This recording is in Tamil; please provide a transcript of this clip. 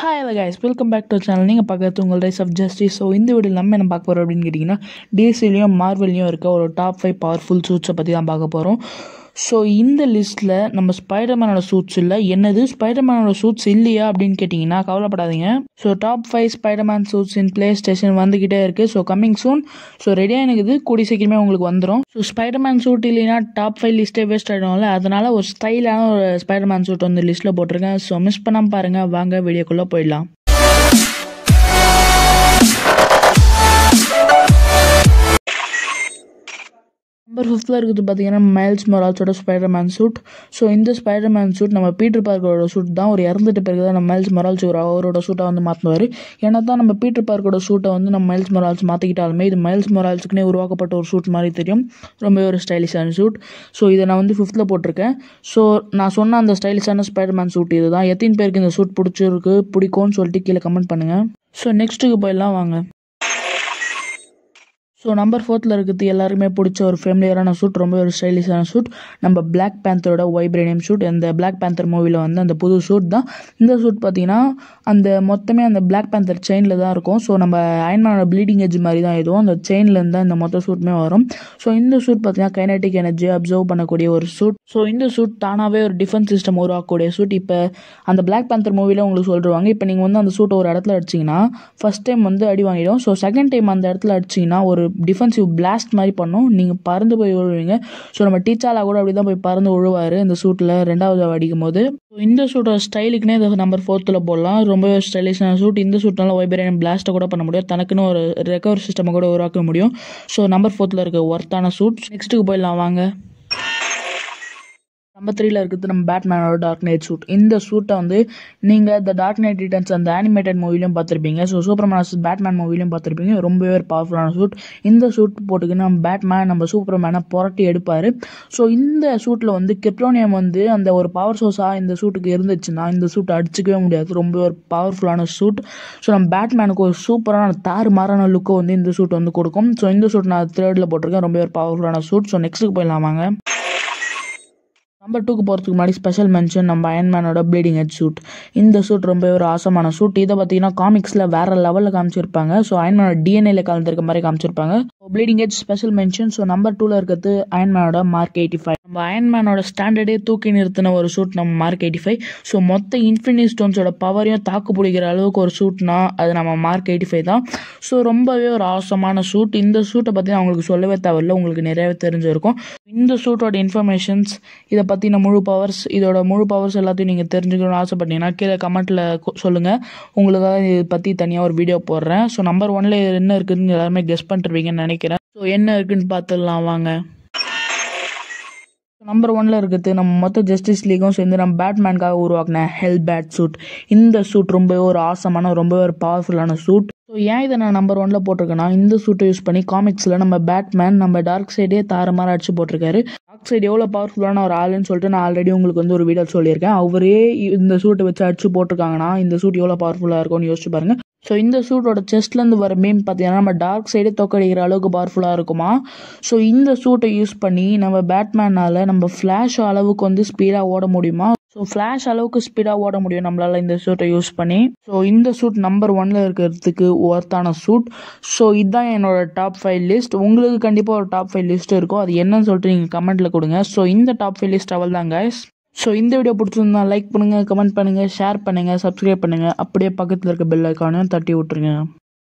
hi hello guys welcome back to channel நீங்கள் பார்க்குறது உங்கள் ரைஸ் ஆஃப் ஜஸ்டிஸ் ஸோ இந்த வீடியோ நம்ம என்ன பார்க்க போகிறோம் அப்படின்னு கேட்டிங்கன்னா டிசிலையும் மார்வல்லையும் இருக்க ஒரு டாப் ஃபைவ் பவர்ஃபுல் சூட்ஸை பற்றி தான் பார்க்க போகிறோம் ஸோ இந்த லிஸ்ட்டில் நம்ம ஸ்பைடர்மேனோட சூட்ஸ் இல்லை என்னது ஸ்பைடர்மேனோட சூட்ஸ் இல்லையா அப்படின்னு கேட்டிங்கன்னா கவலைப்படாதீங்க so top five Spiderman suits in PlayStation வந்துக்கிட்டே இருக்குது ஸோ கம்மிங் சூன் ஸோ ரெடியாக இது கூடி சீக்கிரமே உங்களுக்கு வந்துடும் ஸோ ஸ்பைடர்மேன் சூட் இல்லைனா டாப் ஃபைவ் லிஸ்ட்டே வேஸ்ட் ஆகிடும்ல அதனால் ஒரு ஸ்டைலான ஒரு ஸ்பைடர்மேன் சூட் வந்து லிஸ்ட்டில் போட்டிருக்கேன் ஸோ மிஸ் பண்ணாமல் பாருங்கள் வாங்க வீடியோக்குள்ளே போயிடலாம் நம்பர் ஃபிஃப்த்தில் இருக்குது பார்த்தீங்கன்னா மைல்ஸ் மொரால்ஸோட ஸ்பைடர் மேன் சூட் ஸோ இந்த ஸ்பைடர் மேன் சூட் நம்ம பீட்டர் பார்க்கரோட சூட் தான் ஒரு இறந்துட்டு பிறகு தான் நம்ம மைல்ஸ் மொரால்ஸ் ஒரு அவரோட சூட்டை வந்து மாற்றுவார் ஏன்னா தான் நம்ம பீட்டர் பார்க்கரோட சூட்டை வந்து நம்ம மைல்ஸ் மொரால்ஸ் மாற்றிக்கிட்டாலுமே இது மைல்ஸ் மொரால்ஸுக்குனே உருவாக்கப்பட்ட ஒரு சூட் மாதிரி தெரியும் ரொம்ப ஒரு ஸ்டைலிஷான சூட் ஸோ இதை நான் வந்து ஃபிஃப்த்தில் போட்டிருக்கேன் ஸோ நான் சொன்ன அந்த ஸ்டைலிஷான ஸ்பைடர் மேன் சூட் இது தான் எத்தனை பேருக்கு இந்த சூட் பிடிச்சிருக்கு பிடிக்கும்னு சொல்லிட்டு கீழே கமெண்ட் பண்ணுங்கள் ஸோ நெக்ஸ்ட்டுக்கு போயெல்லாம் வாங்க ஸோ நம்பர் ஃபோர்த்தில் இருக்கிறது எல்லாருமே பிடிச்ச ஒரு ஃபேமிலியரான சூட் ரொம்ப ஒரு ஸ்டைலிஷான சூட் நம்ம பிளாக் பேந்தரோட வைப்ரேனியம் சூட் அந்த பிளாக் பேந்தர் மூவியில் வந்து அந்த புது சூட் தான் இந்த சூட் பார்த்தீங்கன்னா அந்த மொத்தமே அந்த பிளாக் பேந்தர் செயினில் தான் இருக்கும் ஸோ நம்ம அயன்மனோட ப்ளீடிங் எஜ் மாதிரி தான் எதுவும் அந்த செயின்லேருந்து தான் இந்த மொத்த சூட்டுமே வரும் ஸோ இந்த சூட் பார்த்தீங்கன்னா கைனடிக் எனர்ஜி அப்சர்வ் பண்ணக்கூடிய ஒரு சூட் ஸோ இந்த சூட் தானாகவே ஒரு டிஃபென்ஸ் சிஸ்டம் உருவாக்கக்கூடிய சூட் இப்போ அந்த பிளாக் பேந்தர் மூவியில் உங்களுக்கு சொல்லிடுவாங்க இப்போ நீங்கள் வந்து அந்த சூட்டை ஒரு இடத்துல அடிச்சிங்கன்னா ஃபஸ்ட் டைம் வந்து அடி வாங்கிடும் ஸோ செகண்ட் டைம் அந்த இடத்துல அடிச்சிங்கன்னா ஒரு டிஃபென்சிவ் பிளாஸ்ட் மாதிரி பண்ணும் நீங்கள் பறந்து போய் விழுவீங்க ஸோ நம்ம டீச்சாலா கூட அப்படி தான் போய் பறந்து விழுவார் இந்த சூட்டில் ரெண்டாவது அடிக்கும் போது இந்த சூட்டோட ஸ்டைலுக்குன்னே இதை நம்பர் ஃபோர்த்தில் போடலாம் ரொம்பவே ஸ்டைலிஷான சூட் இந்த சூட்னால ஒய்பேரியன் பிளாஸ்ட்டை கூட பண்ண முடியும் தனக்குன்னு ஒரு ரெக்கவரி சிஸ்டம் கூட உருவாக்க முடியும் ஸோ நம்பர் ஃபோர்த்தில் இருக்க ஒர்த்தான சூட் நெக்ஸ்ட்டுக்கு போயிடலாம் வாங்க நம்பர் த்ரீல இருக்கிறது நம்ம பேட்மேனோட டார்க் நைட் சூட் இந்த சூட்டை வந்து நீங்கள் இந்த டார்க் நைட் ரிட்டர்ன்ஸ் அந்த அனிமேட்டட் மூவிலையும் பார்த்துருப்பீங்க ஸோ சூப்பர் மேன் பேட்மேன் மூவிலையும் பார்த்துருப்பீங்க ரொம்பவே ஒரு பவர்ஃபுல்லான சூட் இந்த சூட் போட்டுக்கின்னு நம்ம பேட்மேன் நம்ம சூப்பர் மேனை புரட்டி எடுப்பார் ஸோ இந்த சூட்டில் வந்து கெப்ரோனியம் வந்து அந்த ஒரு பவர் சோர்ஸாக இந்த சூட்டுக்கு இருந்துச்சுன்னா இந்த சூட்டை அடிச்சிக்கவே முடியாது ரொம்ப ஒரு பவர்ஃபுல்லான சூட் ஸோ நம்ம பேட்மேனுக்கு ஒரு சூப்பரான தாறு மாறான லுக்கை வந்து இந்த சூட் வந்து கொடுக்கும் ஸோ இந்த சூட் நான் தேர்டில் போட்டிருக்கேன் ரொம்ப ஒரு பவர்ஃபுல்லான சூட் ஸோ நெக்ஸ்ட்டுக்கு போயிடலாமாங்க நம்பர் டூக்கு போகிறதுக்கு முன்னாடி ஸ்பெஷல் மென்ஷன் நம்ம அயன்மேனோட ப்ளீடிங் ஹெட் சூட் இந்த சூட் ரொம்பவே ஒரு ஆசமான சூட் இதை பார்த்தீங்கன்னா காமிக்ஸில் வேறு லெவலில் காமிச்சிருப்பாங்க ஸோ அயன்மேனோட டிஎன்ஏல கலந்துருக்க மாதிரி காமிச்சிருப்பாங்க bleeding head special mention so number டூவில் இருக்கிறது அயன்மேனோட மார்க் எயிட்டி ஃபைவ் நம்ம அயன்மேனோட ஸ்டாண்டர்டே தூக்கி நிறுத்தின ஒரு சூட் நம்ம மார்க் எயிட்டி ஃபைவ் ஸோ மொத்த இன்ஃபினிட் ஸ்டோன்ஸோட பவரையும் தாக்கு பிடிக்கிற அளவுக்கு ஒரு சூட்னா அது நம்ம மார்க் எயிட்டி ஃபைவ் தான் ஸோ ரொம்பவே ஒரு ஆசமான சூட் இந்த சூட்டை பற்றி நான் உங்களுக்கு சொல்லவே தேவையில்ல உங்களுக்கு நிறையவே தெரிஞ்சிருக்கும் இந்த சூட்டோட இன்ஃபர்மேஷன்ஸ் இதை பற்றின முழு பவர்ஸ் இதோட முழு பவர்ஸ் எல்லாத்தையும் நீங்கள் தெரிஞ்சுக்கணும்னு ஆசைப்பட்டீங்கன்னா கீழே கமெண்ட்டில் சொல்லுங்கள் உங்களுக்காக இதை பற்றி தனியாக ஒரு வீடியோ போடுறேன் ஸோ நம்பர் ஒன்ல என்ன இருக்குதுன்னு எல்லாருமே கெஸ் பண்ணிருவீங்கன்னு நினைக்கிறேன் ஸோ என்ன இருக்குதுன்னு பார்த்துடலாம் வாங்க நம்பர் ஒன்ல இருக்கிறது நம்ம மொத்த ஜஸ்டிஸ் லீக்கும் சேர்ந்து நம்ம பேட்மேனுக்காக உருவாக்கின ஹெல் பேட் சூட் இந்த சூட் ரொம்பவே ஒரு ஆசமான ரொம்பவே ஒரு பவர்ஃபுல்லான சூட் ஸோ ஏன் இதை நான் நம்பர் ஒனில் போட்டிருக்கேன்னா இந்த சூட்டை யூஸ் பண்ணி காமிக்ஸில் நம்ம பேட்மேன் நம்ம டார்க் சைடே தாரமாக அடிச்சு போட்டிருக்காரு டார்க் சைடு எவ்வளோ பவர்ஃபுல்லான ஒரு ஆளுன்னு சொல்லிட்டு நான் ஆல்ரெடி உங்களுக்கு வந்து ஒரு வீடியோ சொல்லியிருக்கேன் அவரே இந்த சூட்டை வச்சு அடிச்சு போட்டிருக்காங்கன்னா இந்த சூட் எவ்வளோ பவர்ஃபுல்லாக இருக்கும்னு யோசிச்சு பாருங்கள் ஸோ இந்த சூட்டோட செஸ்ட்லேருந்து வர மீம் பார்த்தீங்கன்னா நம்ம டார்க் சைடே தொக்கடிக்கிற அளவுக்கு பவர்ஃபுல்லாக இருக்குமா ஸோ இந்த சூட்டை யூஸ் பண்ணி நம்ம பேட்மேனால் நம்ம ஃப்ளாஷ் அளவுக்கு வந்து ஸ்பீடாக ஓட முடியுமா ஸோ ஃப்ளாஷ் அளவுக்கு ஸ்பீடாக ஓட முடியும் நம்மளால் இந்த சூட்டை யூஸ் பண்ணி ஸோ இந்த சூட் நம்பர் ஒனில் இருக்கிறதுக்கு ஒர்த்தான சூட் ஸோ இதுதான் என்னோட டாப் ஃபைவ் லிஸ்ட் உங்களுக்கு கண்டிப்பாக ஒரு டாப் ஃபைவ் லிஸ்ட் இருக்கும் அது என்னன்னு சொல்லிட்டு நீங்கள் கமெண்ட்டில் கொடுங்க ஸோ இந்த டாப் ஃபைவ் லிஸ்ட் அவள் தான் கைஸ் ஸோ இந்த வீடியோ பிடிச்சிருந்தா லைக் பண்ணுங்கள் கமெண்ட் பண்ணுங்கள் ஷேர் பண்ணுங்கள் சப்ஸ்கிரைப் பண்ணுங்கள் அப்படியே பக்கத்தில் இருக்க பெல் ஐக்கானையும் தட்டி விட்டுருங்க